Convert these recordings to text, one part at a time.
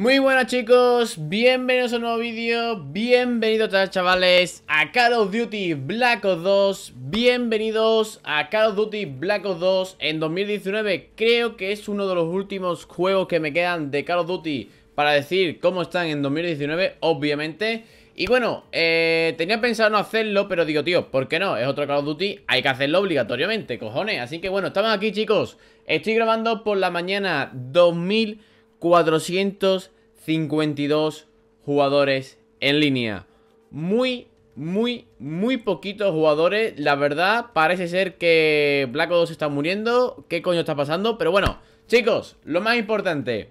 Muy buenas chicos, bienvenidos a un nuevo vídeo, bienvenidos a chavales a Call of Duty Black Ops 2 Bienvenidos a Call of Duty Black Ops 2 en 2019 Creo que es uno de los últimos juegos que me quedan de Call of Duty para decir cómo están en 2019, obviamente y bueno, eh, tenía pensado no hacerlo, pero digo, tío, ¿por qué no? Es otro Call of Duty, hay que hacerlo obligatoriamente, cojones. Así que bueno, estamos aquí, chicos. Estoy grabando por la mañana 2000 452 jugadores en línea. Muy, muy, muy poquitos jugadores. La verdad, parece ser que Black Ops está muriendo. ¿Qué coño está pasando? Pero bueno, chicos, lo más importante.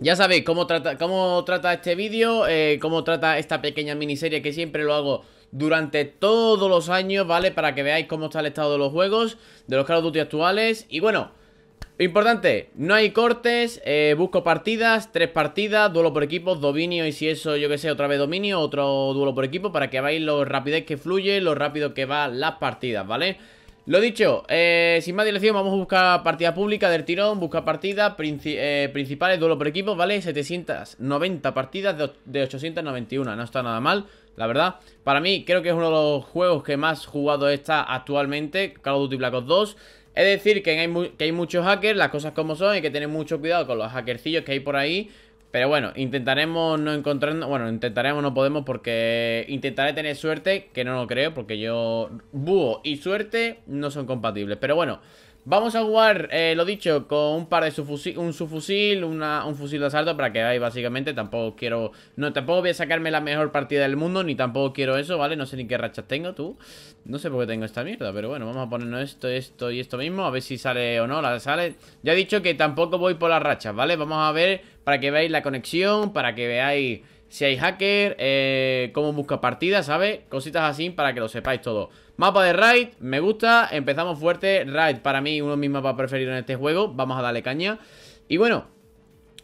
Ya sabéis cómo trata, cómo trata este vídeo, eh, cómo trata esta pequeña miniserie que siempre lo hago durante todos los años, ¿vale? Para que veáis cómo está el estado de los juegos, de los Call of Duty actuales. Y bueno, importante, no hay cortes, eh, busco partidas, tres partidas, duelo por equipos, dominio y si eso, yo que sé, otra vez dominio, otro duelo por equipo para que veáis lo rapidez que fluye, lo rápido que van las partidas, ¿vale? Lo dicho, eh, sin más dilación, vamos a buscar partida pública del tirón, busca partidas eh, principales, duelo por equipos, ¿vale? 790 partidas de, de, 891, no está nada mal, la verdad. Para mí, creo que es uno de los juegos que más jugado está actualmente, Call of Duty Black Ops 2. Es decir, que hay, muchos hackers, las cosas como son, hay que tener mucho cuidado con los hackercillos que hay por ahí. Pero bueno, intentaremos no encontrar, bueno, intentaremos, no podemos porque intentaré tener suerte, que no lo creo, porque yo, búho y suerte no son compatibles. Pero bueno, Vamos a jugar, eh, lo dicho, con un par de subfusil, un subfusil, un fusil de asalto para que veáis básicamente. Tampoco quiero, no, tampoco voy a sacarme la mejor partida del mundo, ni tampoco quiero eso, ¿vale? No sé ni qué rachas tengo, tú. No sé por qué tengo esta mierda, pero bueno, vamos a ponernos esto, esto y esto mismo, a ver si sale o no, la sale. Ya he dicho que tampoco voy por las rachas, ¿vale? Vamos a ver para que veáis la conexión, para que veáis si hay hacker, eh, cómo busca partidas, ¿sabes? Cositas así para que lo sepáis todo. Mapa de Raid, me gusta, empezamos fuerte. Raid, para mí, uno de mis mapas preferidos en este juego. Vamos a darle caña. Y bueno,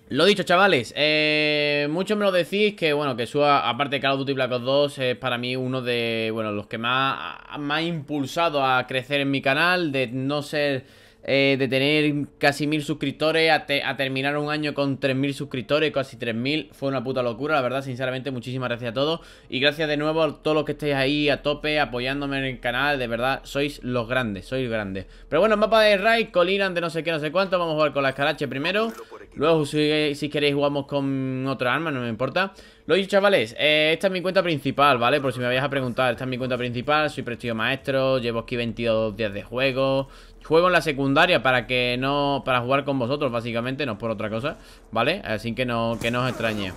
lo dicho, chavales, eh, muchos me lo decís que, bueno, que su aparte de Call of Duty Black Ops 2, es para mí uno de, bueno, los que más, más ha impulsado a crecer en mi canal, de no ser eh, de tener casi mil suscriptores a, terminar un año con tres mil suscriptores, casi mil, Fue una puta locura, la verdad, sinceramente, muchísimas gracias a todos. Y gracias de nuevo a todos los que estáis ahí a tope, apoyándome en el canal, de verdad, sois los grandes, sois grandes. Pero bueno, mapa de Raid, Colinan de no sé qué, no sé cuánto, vamos a jugar con la escarache primero. Luego, si, queréis, jugamos con otra arma, no me importa. Lo dicho, chavales, eh, esta es mi cuenta principal, ¿vale? Por si me vais a preguntar, esta es mi cuenta principal, soy prestigio maestro, llevo aquí 22 días de juego... Juego en la secundaria para que no... Para jugar con vosotros, básicamente, no por otra cosa, ¿vale? Así que no, que os extrañe.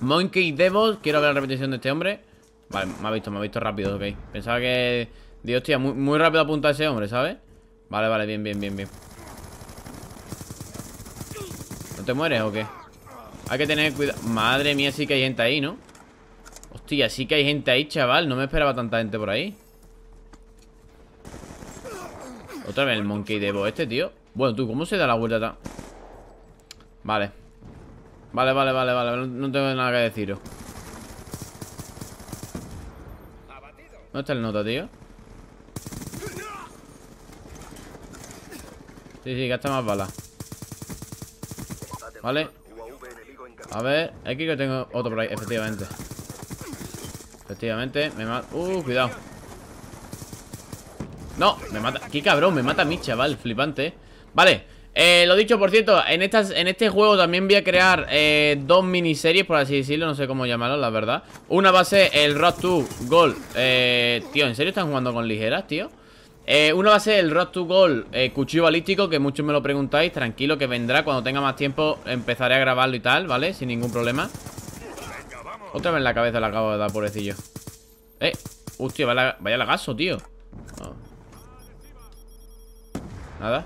Monkey Devos, quiero ver la repetición de este hombre. Vale, me ha visto, me ha visto rápido, ok. Pensaba que... Dios, tía, muy, muy rápido apunta a ese hombre, ¿sabes? Vale, vale, bien, bien, bien, bien. ¿No te mueres o qué? Hay que tener cuidado. Madre mía, sí que hay gente ahí, ¿no? Hostia, sí que hay gente ahí, chaval. No me esperaba tanta gente por ahí. Otra vez el Monkey debo este, tío. Bueno, tú, ¿cómo se da la vuelta Vale. Vale, vale, vale, vale. No, tengo nada que deciros. ¿Dónde está el nota, tío? Sí, sí, gasta más balas. Vale. A ver, aquí que tengo otro por ahí, efectivamente. Efectivamente, me mal. Uh, cuidado. No, me mata. Qué cabrón, me mata a mí, chaval. Flipante. Vale. Eh, lo dicho, por cierto, en, estas, en este juego también voy a crear eh, dos miniseries, por así decirlo, no sé cómo llamarlo, la verdad. Una va a ser el Rock to Gold. Eh, tío, ¿en serio están jugando con ligeras, tío? una va a ser el Rock to Gold cuchillo balístico, que muchos me lo preguntáis, tranquilo, que vendrá cuando tenga más tiempo, empezaré a grabarlo y tal, ¿vale? Sin ningún problema. Otra vez en la cabeza la acabo de dar, pobrecillo. Eh, hostia, vaya, vaya gaso, tío. Ah. Nada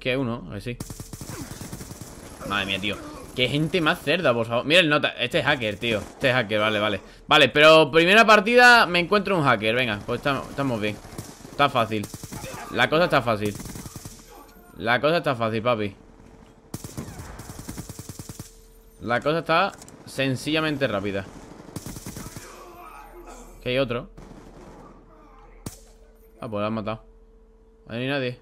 Que uno, a ver si Madre mía, tío Qué gente más cerda, por favor Mira el nota Este es hacker, tío Este es hacker, vale, vale Vale, pero primera partida Me encuentro un hacker Venga, pues estamos bien Está fácil La cosa está fácil La cosa está fácil, papi La cosa está sencillamente rápida Que hay otro Ah, pues lo han matado no nadie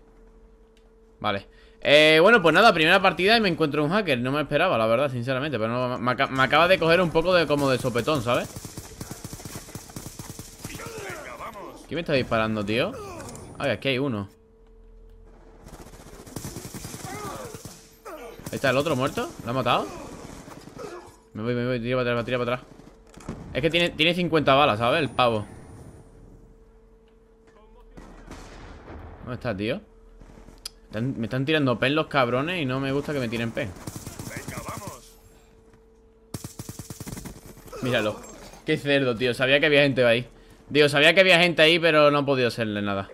Vale eh, bueno, pues nada, primera partida y me encuentro un hacker No me esperaba, la verdad, sinceramente Pero me, acaba de coger un poco de como de sopetón, ¿sabes? ¿Quién me está disparando, tío? Ay, aquí hay uno Ahí está el otro muerto ¿Lo ha matado? Me voy, me voy, tira para atrás, tira para atrás Es que tiene, tiene 50 balas, ¿sabes? El pavo ¿Dónde está, tío? me están tirando pen los cabrones y no me gusta que me tiren pen. Venga, vamos. Míralo. Qué cerdo, tío. Sabía que había gente ahí. Digo, sabía que había gente ahí, pero no he podido hacerle nada.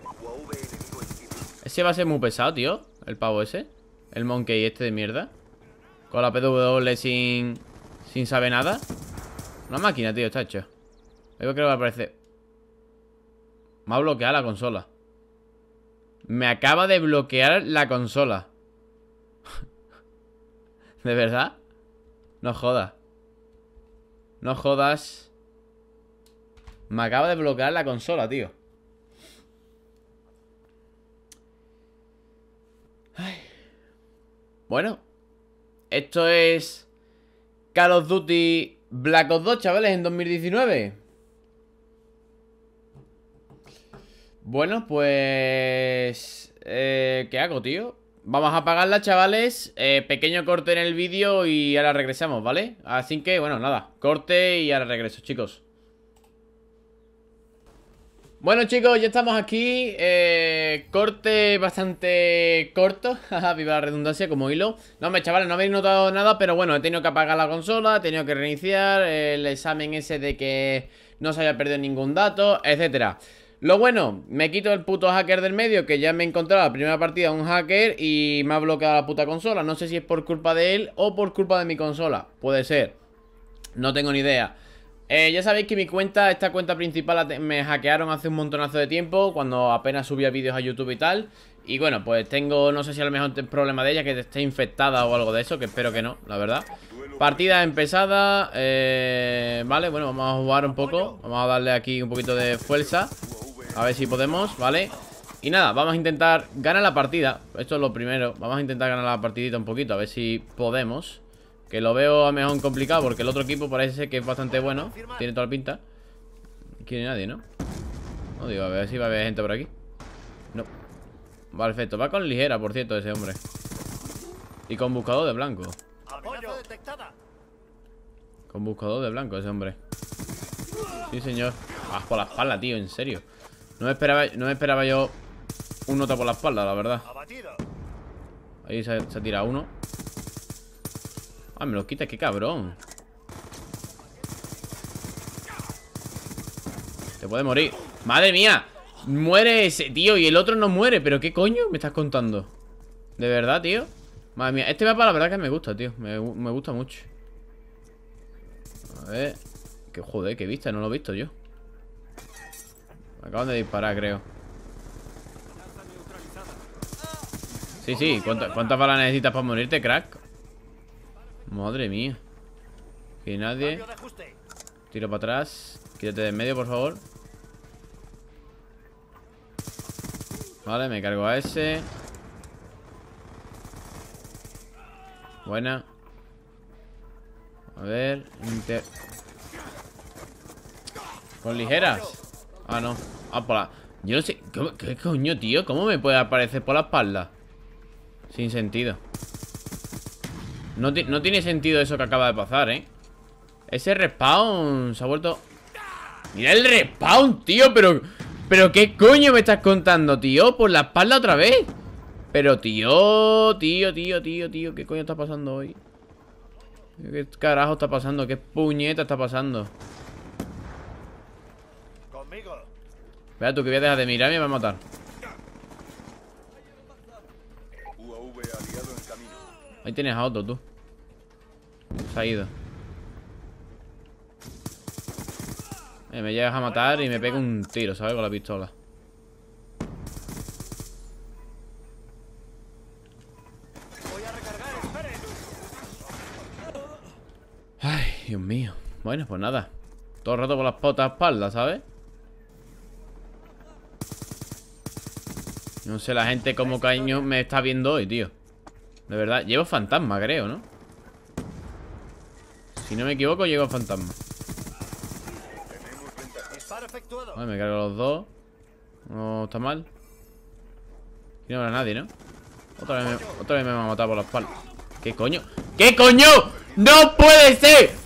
Ese va a ser muy pesado, tío. El pavo ese. El monkey este de mierda. Con la PW sin... Sin saber nada. Una máquina, tío, está hecho. ¿A creo que va a aparecer. Me ha bloqueado la consola. Me acaba de bloquear la consola. ¿De verdad? No jodas. No jodas. Me acaba de bloquear la consola, tío. Bueno. Esto es Call of Duty Black Ops 2, chavales, en 2019. Bueno, pues... Eh, ¿Qué hago, tío? Vamos a apagarla, chavales eh, Pequeño corte en el vídeo y ahora regresamos, ¿vale? Así que, bueno, nada Corte y ahora regreso, chicos bueno chicos, ya estamos aquí eh, Corte bastante corto Viva la redundancia como hilo No, me chavales, no habéis notado nada Pero bueno, he tenido que apagar la consola He tenido que reiniciar El examen ese de que no se haya perdido ningún dato Etcétera lo bueno, me quito el puto hacker del medio que ya me he encontrado la primera partida un hacker y me ha bloqueado la puta consola. No sé si es por culpa de él o por culpa de mi consola. Puede ser. No tengo ni idea. Eh, ya sabéis que mi cuenta, esta cuenta principal, me hackearon hace un montonazo de tiempo, cuando apenas subía vídeos a YouTube y tal. Y bueno, pues tengo, no sé si a lo mejor problema de ella, que esté infectada o algo de eso, que espero que no, la verdad. Partida empezada, eh, vale, bueno, vamos a jugar un poco, vamos a darle aquí un poquito de fuerza. A ver si podemos, ¿vale? Y nada, vamos a intentar ganar la partida Esto es lo primero Vamos a intentar ganar la partidita un poquito A ver si podemos Que lo veo a mejor complicado Porque el otro equipo parece que es bastante bueno Tiene toda la pinta quiere nadie, ¿no? No digo, a ver si va a haber gente por aquí No perfecto Va con ligera, por cierto, ese hombre Y con buscador de blanco Con buscador de blanco ese hombre Sí, señor Vas por la espalda, tío, en serio no me esperaba, no esperaba yo un nota por la espalda, la verdad. Ahí se, se ha tirado uno. Ah, me lo quita, qué cabrón. Te puede morir. ¡Madre mía! Muere ese, tío, y el otro no muere. ¿Pero qué coño me estás contando? ¿De verdad, tío? Madre mía, este mapa la verdad que me gusta, tío Me, gusta mucho A ver Que joder, qué vista, no lo he visto yo acaban de disparar, creo. Sí, sí. ¿Cuántas, balas necesitas para morirte, crack? Madre mía. Que nadie. Tiro para atrás. Quítate de en medio, por favor. Vale, me cargo a ese. Buena. A ver. Con ligeras. Ah, no. Ah, Yo no sé... ¿Qué coño, tío? ¿Cómo me puede aparecer por la espalda? Sin sentido no, no tiene sentido eso que acaba de pasar, ¿eh? Ese respawn se ha vuelto... ¡Mira el respawn, tío! Pero... ¿Pero qué coño me estás contando, tío? ¿Por la espalda otra vez? Pero, tío, tío, tío, tío, tío ¿Qué coño está pasando hoy? ¿Qué carajo está pasando? ¿Qué puñeta está pasando? Vea tú que voy a dejar de mirar me va a matar. Ahí tienes a otro, tú. Se ha ido. Eh, me llegas a matar y me pega un tiro, ¿sabes? Con la pistola. Ay, Dios mío. Bueno, pues nada. Todo el rato con las potas a espalda, ¿sabes? No sé la gente cómo caño me está viendo hoy, tío De verdad, llevo fantasma, creo, ¿no? Si no me equivoco, llevo fantasma Vale, me cargo los dos No está mal Aquí no habrá nadie, ¿no? Otra vez, me, otra van a matar por la espalda ¿Qué coño? ¿Qué coño? ¡No puede ser!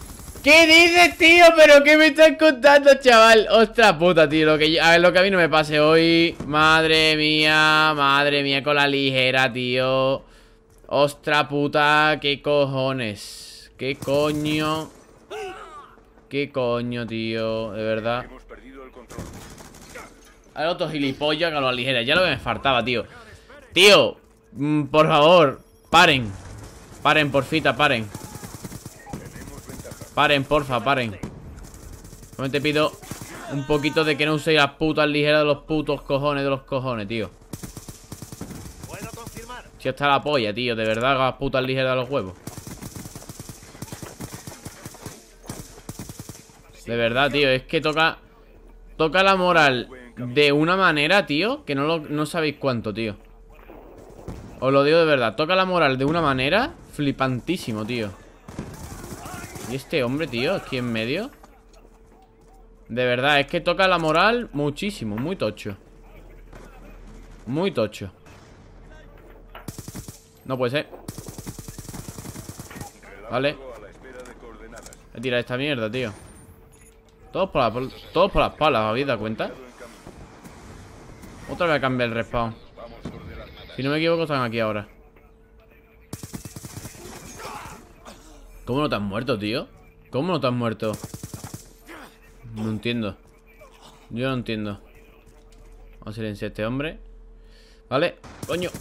¿Qué dices, tío? ¿Pero qué me estás contando, chaval? Ostra puta, tío que A ver, lo que a mí no me pase hoy Madre mía, madre mía Con la ligera, tío Ostra puta, qué cojones Qué coño Qué coño, tío De verdad Hay otro gilipollas con la ligera Ya lo que me faltaba, tío Tío, mm, por favor, paren Paren, porfita, paren Paren, porfa, paren te pido un poquito de que no uséis las putas ligeras de los putos cojones de los cojones, tío Si está la polla, tío De verdad, las putas ligeras de los huevos De verdad, tío, es que toca Toca la moral de una manera, tío Que no, no sabéis cuánto, tío Os lo digo de verdad Toca la moral de una manera Flipantísimo, tío ¿Y este hombre, tío? Aquí en medio De verdad, es que toca la moral muchísimo Muy tocho Muy tocho No puede ser Vale Voy a esta mierda, tío Todos por, la, todos por las palas, ¿habéis dado cuenta? Otra vez cambia el respawn Si no me equivoco están aquí ahora ¿Cómo no te has muerto, tío? ¿Cómo no te has muerto? No entiendo Yo no entiendo Vamos a silenciar a este hombre Vale, coño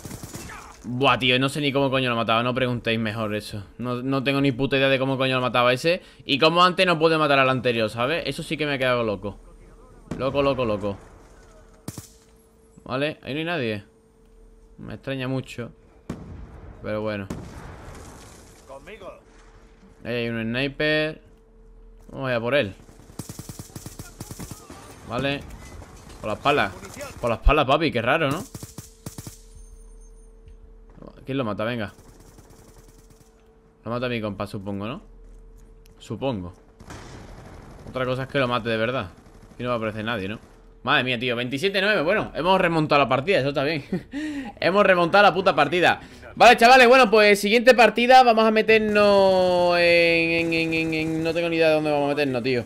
Buah, tío, no sé ni cómo coño lo mataba No preguntéis mejor eso no, tengo ni puta idea de cómo coño lo mataba ese Y como antes no pude matar al anterior, ¿sabes? Eso sí que me ha quedado loco Loco, loco, loco Vale, ahí no hay nadie Me extraña mucho Pero bueno Ahí hay un sniper. Vamos a por él. Vale. Por las palas, Por las palas, papi. Qué raro, ¿no? ¿Quién lo mata? Venga. Lo mata mi compa, supongo, ¿no? Supongo. Otra cosa es que lo mate de verdad. Aquí no va a aparecer nadie, ¿no? Madre mía, tío, 27-9 Bueno, hemos remontado la partida, eso está bien Hemos remontado la puta partida Vale, chavales, bueno, pues siguiente partida Vamos a meternos en, No tengo ni idea de dónde vamos a meternos, tío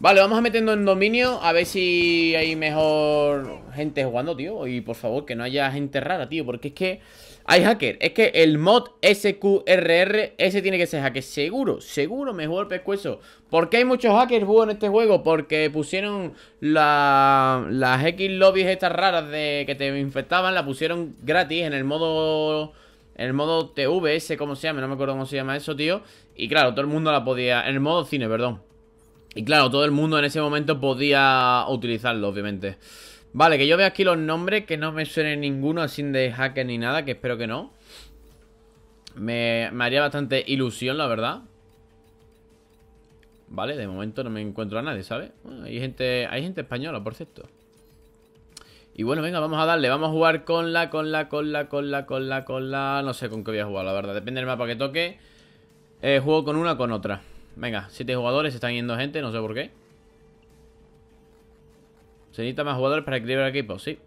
Vale, vamos a meternos en dominio A ver si hay mejor gente jugando, tío Y por favor, que no haya gente rara, tío Porque es que hay hacker Es que el mod SQRR Ese tiene que ser hacker, seguro, seguro Me juego el pescuezo ¿Por qué hay muchos hackers en este juego? Porque pusieron las X lobbies estas raras de que te infectaban La pusieron gratis en el modo en el modo TVS, como se llama, no me acuerdo cómo se llama eso, tío. Y claro, todo el mundo la podía... En el modo cine, perdón. Y claro, todo el mundo en ese momento podía utilizarlo, obviamente. Vale, que yo vea aquí los nombres, que no me suene ninguno así de hacker ni nada, que espero que no. Me, haría bastante ilusión, la verdad. Vale, de momento no me encuentro a nadie, ¿sabes? hay gente hay gente española, por cierto. Y bueno, venga, vamos a darle. Vamos a jugar con la, con la, con la, con la, con la, con la... No sé con qué voy a jugar, la verdad. Depende del mapa que toque. Eh, juego con una o con otra. Venga, siete jugadores. Están yendo gente, no sé por qué. Se necesita más jugadores para equilibrar equipo. sí.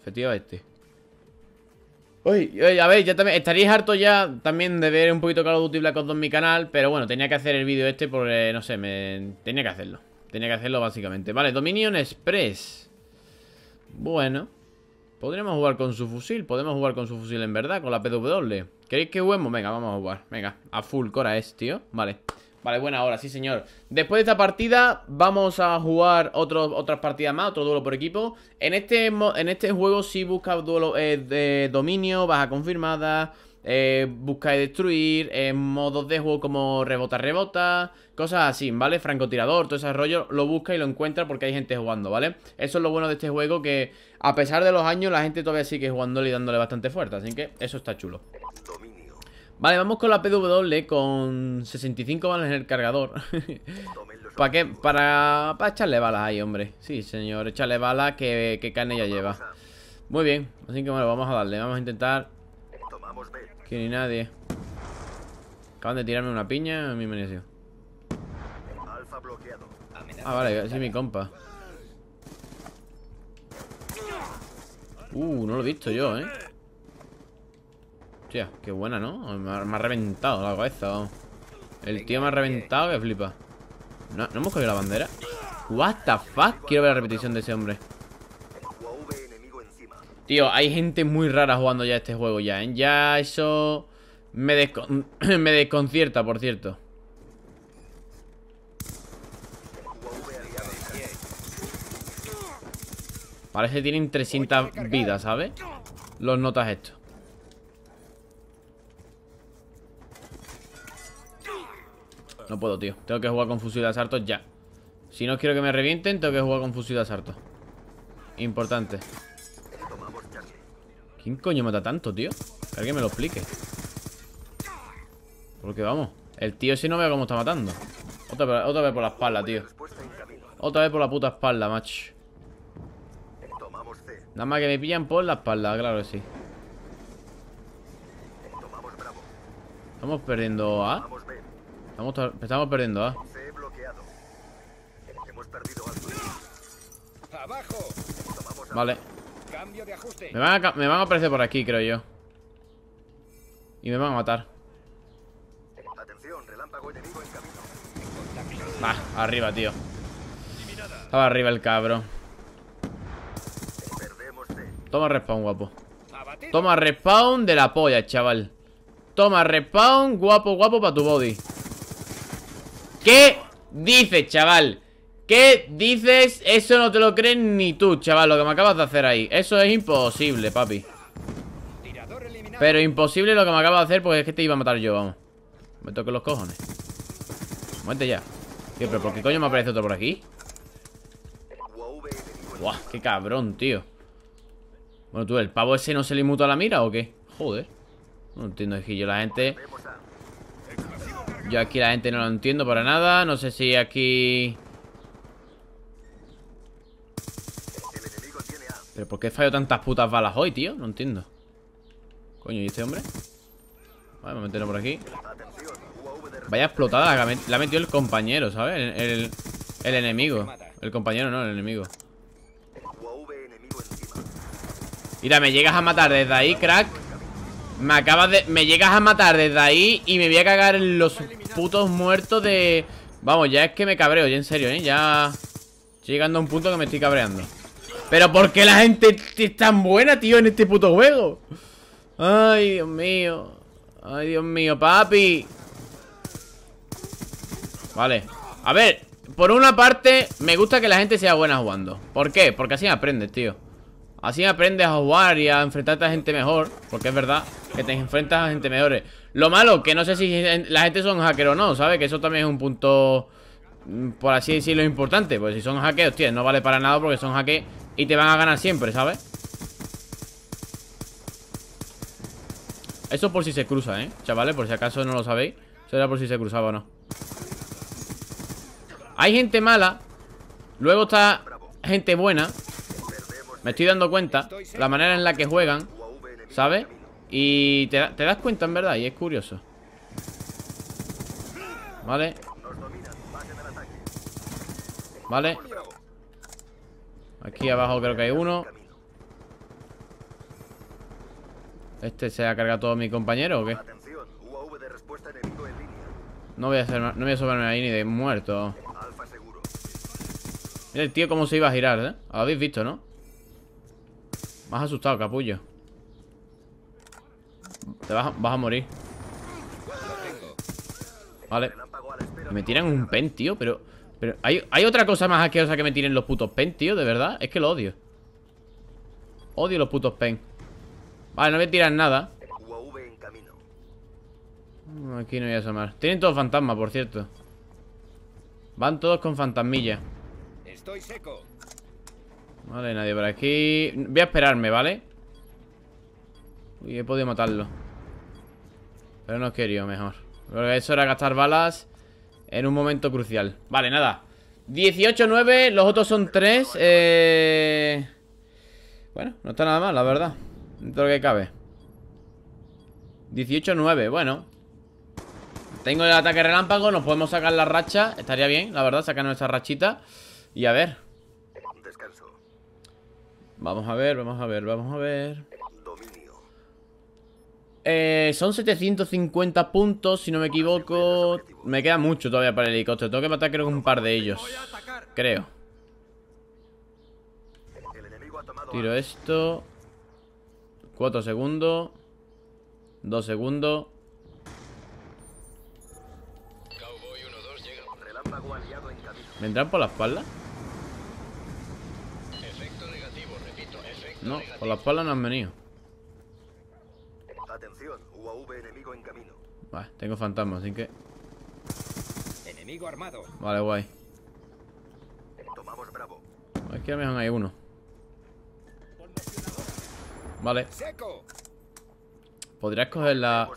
Efectivamente. Este. Uy, uy, a ver, ya también estaríais harto ya también de ver un poquito Call of Duty Black Ops 2 en mi canal, pero bueno, tenía que hacer el vídeo este porque, no sé, me tenía que hacerlo. Tenía que hacerlo básicamente. Vale, Dominion Express. Bueno. Podríamos jugar con su fusil. Podemos jugar con su fusil en verdad, con la PW. ¿Queréis que juguemos? Venga, vamos a jugar. Venga, a full cora es, este, tío. Vale. Vale, buena hora, sí señor. Después de esta partida vamos a jugar otras partidas más, otro duelo por equipo. En este, en este juego si sí buscas duelo, eh, de dominio, baja confirmada... Eh, busca y destruir, eh, modos de juego como rebota-rebota, cosas así, ¿vale? Francotirador, todo ese rollo, lo busca y lo encuentra porque hay gente jugando, ¿vale? Eso es lo bueno de este juego que, a pesar de los años, la gente todavía sigue jugándole y dándole bastante fuerte, así que eso está chulo. Vale, vamos con la PW con 65 balas en el cargador. ¿Para qué? Para, echarle balas ahí, hombre. Sí, señor, echarle balas que, que carne ya lleva. Muy bien, así que bueno, vamos a darle, vamos a intentar... Que ni nadie. Acaban de tirarme una piña a mí han mereció. Ah, vale, ese es mi compa. Uh, no lo he visto yo, eh. Hostia, qué buena, ¿no? Me ha, reventado la cabeza, vamos. El tío me ha reventado que flipa. ¿No, ¿No hemos cogido la bandera? What the fuck? Quiero ver la repetición de ese hombre. Tío, hay gente muy rara jugando ya este juego ya, ¿eh? Ya eso me, desconcierta, por cierto. Parece que tienen 300 vidas, ¿sabes? Los notas esto. No puedo, tío. Tengo que jugar con fusil de ya. Si no quiero que me revienten, tengo que jugar con fusil de Importante. ¿Quién coño mata tanto, tío? Que alguien me lo explique Porque vamos El tío sí no veo cómo está matando otra, vez por la espalda, tío Otra vez por la puta espalda, macho Nada más que me pillan por la espalda, claro que sí Estamos perdiendo A Estamos, estamos perdiendo A Vale me van, a, aparecer por aquí, creo yo. Y me van a matar. arriba, tío. Estaba arriba el cabro. Toma respawn, guapo. Toma respawn de la polla, chaval. Toma respawn, guapo, guapo, para tu body. ¿Qué dices, chaval? ¿Qué dices? Eso no te lo crees ni tú, chaval, lo que me acabas de hacer ahí. Eso es imposible, papi. Pero imposible lo que me acabas de hacer porque es que te iba a matar yo, vamos. Me toque los cojones. Muerte ya. pero ¿por qué coño me aparece otro por aquí? Buah, qué cabrón, tío. Bueno, tú, ¿el pavo ese no se le inmuta la mira o qué? Joder. No entiendo, es la gente... Yo aquí la gente no lo entiendo para nada. No sé si aquí... ¿Pero por qué fallado tantas putas balas hoy, tío? No entiendo Coño, ¿y este hombre? Vale, a meterlo por aquí Vaya explotada La ha metido el compañero, ¿sabes? El, enemigo El compañero no, el enemigo Mira, me llegas a matar desde ahí, crack Me acabas de... Me llegas a matar desde ahí Y me voy a cagar los putos muertos de... Vamos, ya es que me cabreo, ya en serio, ¿eh? Ya... Estoy llegando a un punto que me estoy cabreando pero ¿por qué la gente es tan buena, tío, en este puto juego? Ay, Dios mío. Ay, Dios mío, papi. Vale. A ver, por una parte, me gusta que la gente sea buena jugando. ¿Por qué? Porque así aprendes, tío. Así aprendes a jugar y a enfrentarte a gente mejor. Porque es verdad que te enfrentas a gente mejor. Lo malo, que no sé si la gente son hacker o no, ¿sabes? Que eso también es un punto por así decirlo, importante. pues si son hackeos, tío, no vale para nada porque son hackeos y te van a ganar siempre, ¿sabes? Eso por si se cruza, ¿eh? Chavales, por si acaso no lo sabéis. Eso era por si se cruzaba o no. Hay gente mala. Luego está gente buena. Me estoy dando cuenta. La manera en la que juegan. ¿Sabes? Y te das cuenta, en verdad. Y es curioso. Vale. Vale Aquí abajo creo que hay uno ¿Este se ha cargado todo mi compañero o qué? No voy a hacer, no voy a sobrarme ahí ni de muerto Mira el tío cómo se iba a girar, ¿eh? Lo habéis visto, ¿no? Más asustado, capullo Te vas vas a morir Vale Me tiran un pen, tío, pero... Pero hay, otra cosa más asquerosa que me tiren los putos pen, tío, de verdad. Es que lo odio. Odio los putos pen. Vale, no me tiran nada. Mm, aquí no voy a asomar. Tienen todos fantasmas, por cierto. Van todos con fantasmilla. Estoy seco. Vale, nadie por aquí. Voy a esperarme, ¿vale? Uy, he podido matarlo. Pero no he querido, mejor. eso era gastar balas. En un momento crucial Vale, nada 18-9, los otros son 3 eh, Bueno, no está nada mal, la verdad Dentro lo que cabe 18-9, bueno Tengo el ataque relámpago Nos podemos sacar la racha Estaría bien, la verdad, Sacarnos esa rachita Y a ver Vamos a ver, vamos a ver, vamos a ver eh, son 750 puntos, si no me equivoco. Me queda mucho todavía para el helicóptero. Tengo que matar creo un par de ellos. Creo. Tiro esto. 4 segundos. 2 segundos. ¿Vendrán por la espalda? No, por la espalda no han venido. V, enemigo en camino. Vale, tengo fantasma, así que. Enemigo armado. Vale, guay. Tomamos Bravo. que a dejan hay uno. Vale. Seco. Podrías coger la.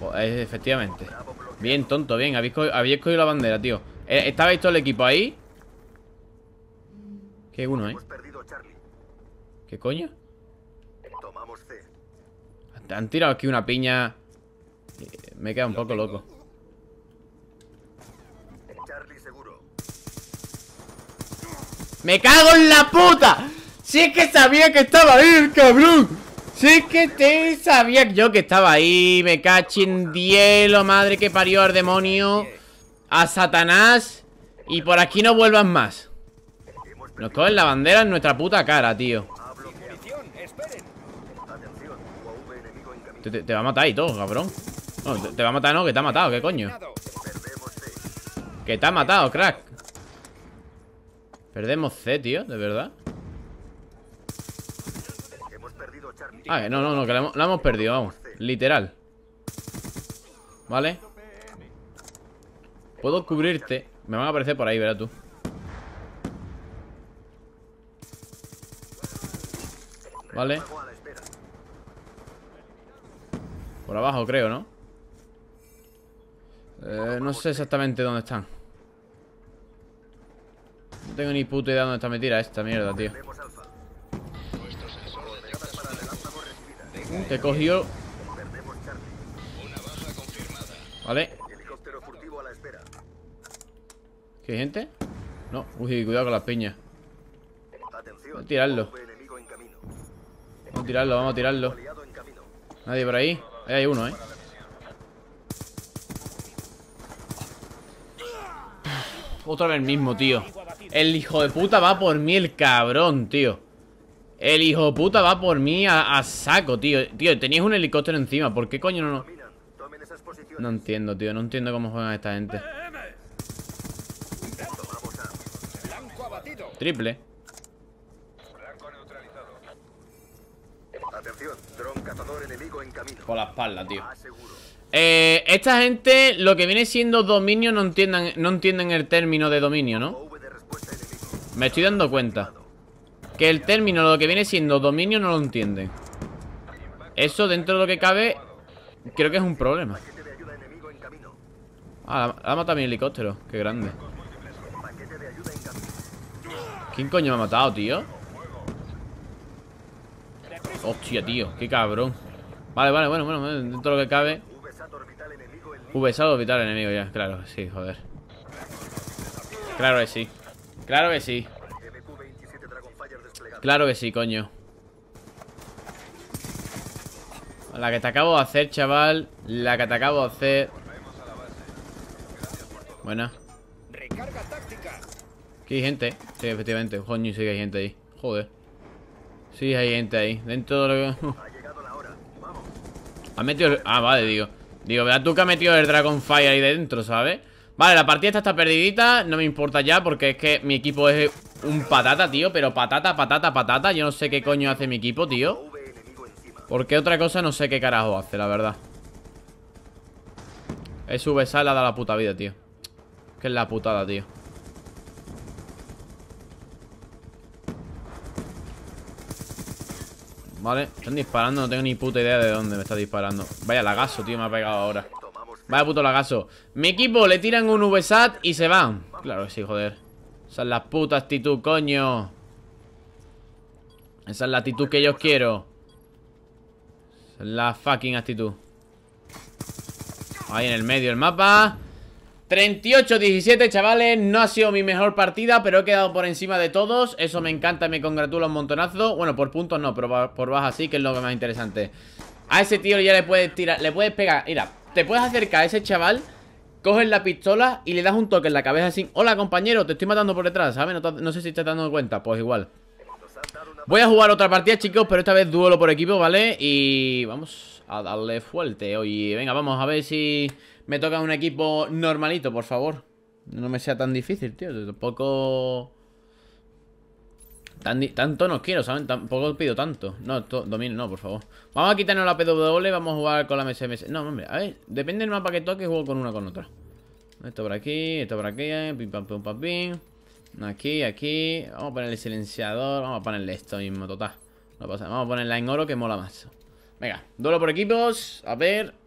Pues, eh, efectivamente. Bien, tonto, bien. Habéis cogido, la bandera, tío. Eh, Estabais todo el equipo ahí. Que uno, eh. ¿Qué coño? Tomamos C han tirado aquí una piña. Eh, me queda un poco loco. ¡Me cago en la puta! Si es que sabía que estaba ahí, cabrón. Si es que te sabía yo que estaba ahí. Me en hielo, madre que parió al demonio. A Satanás. Y por aquí no vuelvan más. Nos cogen la bandera en nuestra puta cara, tío. Te, va a matar y todo, cabrón no, te, va a matar no, que te ha matado, ¿qué coño? Que te ha matado, crack Perdemos C, tío, de verdad Ah, no, no, no, que la hemos, perdido, vamos Literal Vale Puedo cubrirte Me van a aparecer por ahí, verá tú Vale por abajo, creo, ¿no? Eh, no sé exactamente dónde están. No tengo ni puta idea dónde está metida esta mierda, tío. te cogió. Vale. ¿Qué gente? No, uy, cuidado con las piñas. Vamos a tirarlo. Vamos a tirarlo, vamos a tirarlo. Nadie por ahí hay uno, eh. Otra vez el mismo, tío. El hijo de puta va por mí, el cabrón, tío. El hijo de puta va por mí a, saco, tío. Tío, tenías un helicóptero encima. ¿Por qué coño no, no? No entiendo, tío. No entiendo cómo juegan esta gente. Triple. Atención, dron Por la espalda, tío. Ah, eh, esta gente, lo que viene siendo dominio, no entienden, no entienden el término de dominio, ¿no? Me estoy dando cuenta. Que el término, lo que viene siendo dominio, no lo entienden. Eso, dentro de lo que cabe, creo que es un problema. Ah, la, ha matado mi helicóptero. Qué grande. ¿Quién coño me ha matado, tío? Hostia, tío, qué cabrón Vale, vale, bueno, bueno, dentro de lo que cabe VSAT orbital enemigo ya, claro, sí, joder Claro que sí Claro que sí Claro que sí, coño La que te acabo de hacer, chaval La que te acabo de hacer Buena Aquí hay gente Sí, efectivamente, coño, sí que hay gente ahí Joder Sí, hay gente ahí. Dentro de lo que... ha metido... Ah, vale, digo. Digo, ¿verdad tú que ha metido el Dragonfire ahí dentro, ¿sabes? Vale, la partida esta está perdidita. No me importa ya porque es que mi equipo es un patata, tío. Pero patata, patata, patata. Yo no sé qué coño hace mi equipo, tío. Porque otra cosa no sé qué carajo hace, la verdad. Es sala da la puta vida, tío. Que es la putada, tío. Vale, están disparando, no tengo ni puta idea de dónde me está disparando Vaya lagazo, tío, me ha pegado ahora Vaya puto lagazo Mi equipo le tiran un VSAT y se van Claro que sí, joder Esa es la puta actitud, coño Esa es la actitud que yo quiero Esa es la fucking actitud Ahí en el medio el mapa 38-17, chavales, no ha sido mi mejor partida, pero he quedado por encima de todos, eso me encanta y me congratula un montonazo Bueno, por puntos no, pero por bajas sí, que es lo que más interesante A ese tío ya le puedes tirar, le puedes pegar, mira, te puedes acercar a ese chaval Coges la pistola y le das un toque en la cabeza así Hola compañero, te estoy matando por detrás, ¿sabes? No, sé si estás dando cuenta, pues igual Voy a jugar otra partida, chicos, pero esta vez duelo por equipo, ¿vale? Y vamos a darle fuerte, hoy. venga, vamos a ver si... Me toca un equipo normalito, por favor. No me sea tan difícil, tío. Tampoco... tanto no quiero, ¿saben? Tampoco pido tanto. No, Domino, no, por favor. Vamos a quitarnos la PW, vamos a jugar con la MSMS. No, hombre, a ver, depende del mapa que toque, juego con una con otra. Esto por aquí, esto por aquí, eh, pim pam pam pim. Aquí, aquí. Vamos a ponerle silenciador. Vamos a ponerle esto mismo, total. pasa. Vamos a ponerla en oro que mola más. Venga, duelo por equipos. A ver.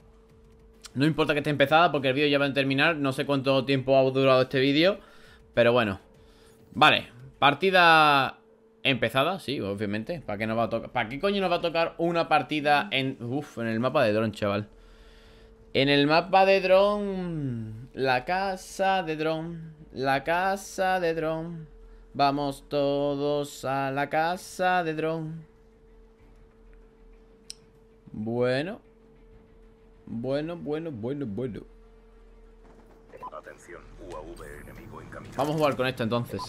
No importa que esté empezada porque el vídeo ya va a terminar. No sé cuánto tiempo ha durado este vídeo. Pero bueno. Vale. Partida empezada, sí, obviamente. ¿Para qué, nos va a tocar? ¿Para qué coño nos va a tocar una partida en... Uf, en el mapa de dron, chaval. En el mapa de dron... La casa de dron. La casa de dron. Vamos todos a la casa de dron. Bueno. Bueno, bueno, bueno, bueno. Atención, UAV enemigo Vamos a jugar con esta entonces.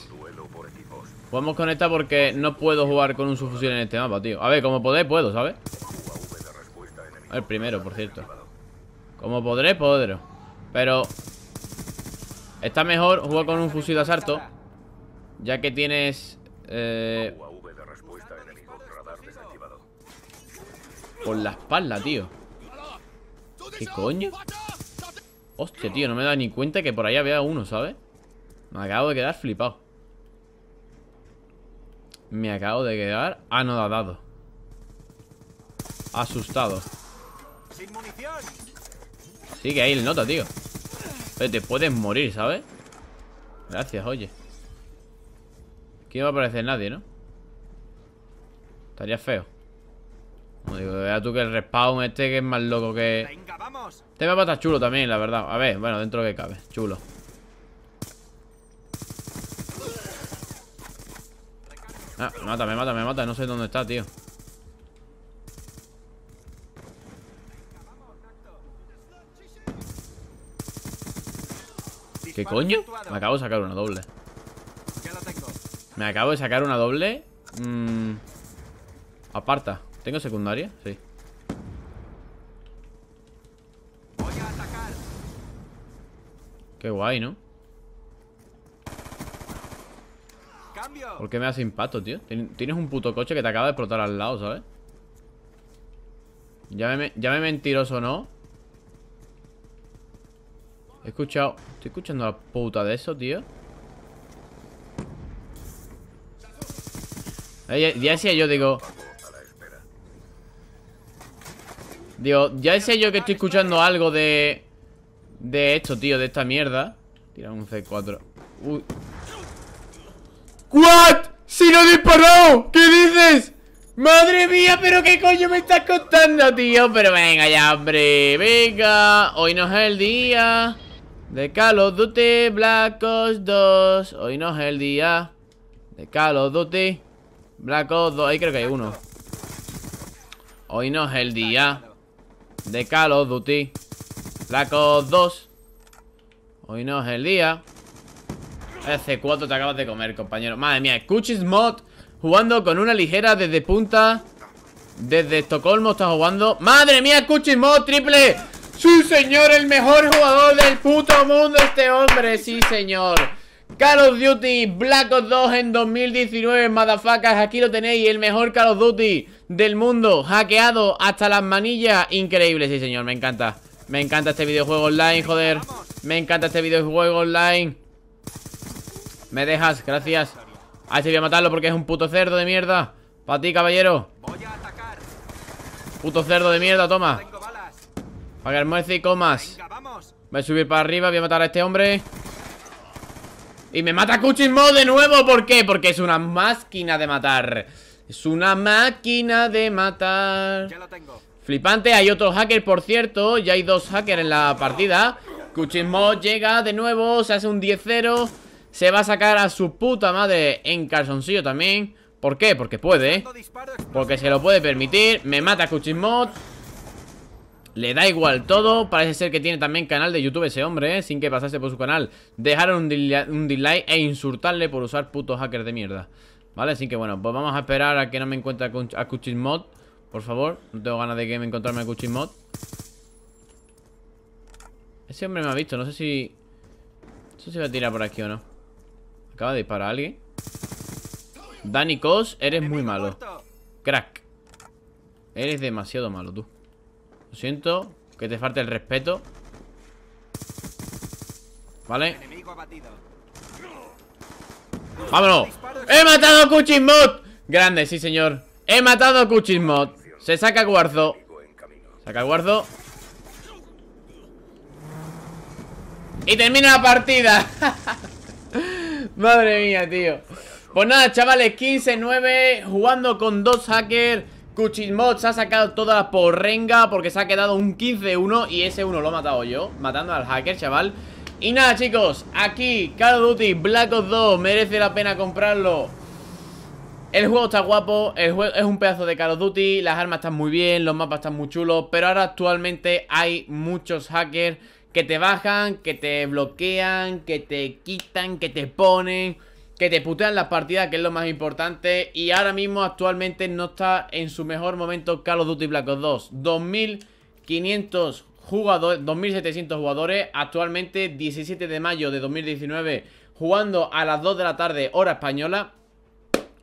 Podemos con esta porque no puedo jugar con un subfusil en este mapa, tío. A ver, como podré, puedo, ¿sabes? El primero, por cierto. Como podré, podré. Pero está mejor jugar con un fusil de asalto. Ya que tienes... Eh, por la espalda, tío. ¿Qué coño? Hostia, tío, no me he dado ni cuenta que por ahí había uno, ¿sabes? Me acabo de quedar flipado Me acabo de quedar anodadado Asustado Sí, que ahí el nota, tío Pero te puedes morir, ¿sabes? Gracias, oye Aquí no va a aparecer nadie, ¿no? Estaría feo digo, vea tú que el respawn este que es más loco que... Venga, vamos. a este mapa chulo también, la verdad. A ver, bueno, dentro que cabe. Chulo. Ah, mata, me mata No sé dónde está, tío. ¿Qué coño? Me acabo de sacar una doble. Me acabo de sacar una doble. Mm. Aparta. ¿Tengo secundaria? Sí. Qué guay, ¿no? ¿Por qué me hace impacto, tío? Tienes un puto coche que te acaba de explotar al lado, ¿sabes? ya me mentiroso, ¿no? He escuchado... Estoy escuchando la puta de eso, tío. ya, yo, digo... Dios, ya sé yo que estoy escuchando algo de... De esto, tío, de esta mierda Tira un C4 Uy ¿What? ¡Si no he disparado! ¿Qué dices? ¡Madre mía! ¿Pero qué coño me estás contando, tío? Pero venga ya, hombre Venga Hoy no es el día De Call of Duty Black Ops 2 Hoy no es el día De Call of Duty Black Ops 2 Ahí creo que hay uno Hoy no es el día de Call of Duty Black 2 Hoy no es el día ese 4 te acabas de comer, compañero Madre mía, Cuchis Mod Jugando con una ligera desde punta Desde Estocolmo está jugando ¡Madre mía, Cuchis Mod, triple! ¡Sí, señor! El mejor jugador del puto mundo Este hombre, sí, señor Call of Duty Black Ops 2 en 2019, madafacas, aquí lo tenéis, el mejor Call of Duty del mundo, hackeado hasta las manillas, increíble, sí señor, me encanta, me encanta este videojuego online, joder, me encanta este videojuego online, me dejas, gracias, a este voy a matarlo porque es un puto cerdo de mierda, para ti caballero, puto cerdo de mierda, toma, para que almuerce y comas, voy a subir para arriba, voy a matar a este hombre, y me mata Cuchismod de nuevo, ¿por qué? Porque es una máquina de matar Es una máquina de matar tengo Flipante, hay otro hacker, por cierto Ya hay dos hackers en la partida Cuchismod llega de nuevo Se hace un 10-0 Se va a sacar a su puta madre en calzoncillo también ¿Por qué? Porque puede Porque se lo puede permitir Me mata Cuchismod. Le da igual todo, parece ser que tiene también canal de YouTube ese hombre, ¿eh? sin que pasase por su canal. Dejaron un, dislike e insultarle por usar putos hackers de mierda. ¿Vale? Así que bueno, pues vamos a esperar a que no me encuentre a Cuchismod. Por favor, no tengo ganas de que me encontrarme a Cuchismod. Ese hombre me ha visto, no sé si... No sé si va a tirar por aquí o no. Acaba de disparar a alguien. Danny Cos, eres muy malo. Crack. Eres demasiado malo tú. Lo siento. Que te falte el respeto. Vale. ¡Vámonos! ¡He matado a Cuchismod! Grande, sí, señor. He matado a Cuchismod. Se saca Guarzo. Saca Guarzo. Y termina la partida. Madre mía, tío. Pues nada, chavales, 15-9 jugando con dos hackers se ha sacado todas por porrenga porque se ha quedado un 15-1 y ese 1 lo he matado yo, matando al hacker, chaval. Y nada, chicos, aquí Call of Duty Black Ops 2 merece la pena comprarlo. El juego está guapo, el es un pedazo de Call of Duty, las armas están muy bien, los mapas están muy chulos, pero ahora actualmente hay muchos hackers que te bajan, que te bloquean, que te quitan, que te ponen que te putean las partidas, que es lo más importante. Y ahora mismo, actualmente, no está en su mejor momento Call of Duty Black Ops 2. 2.500 jugadores, 2.700 jugadores. Actualmente, 17 de mayo de 2019, jugando a las 2 de la tarde, hora española.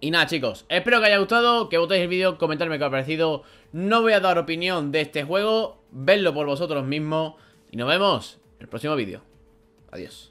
Y nada chicos, espero que haya gustado, que votéis el vídeo, comentadme qué os ha parecido. No voy a dar opinión de este juego, vedlo por vosotros mismos. Y nos vemos en el próximo vídeo. Adiós.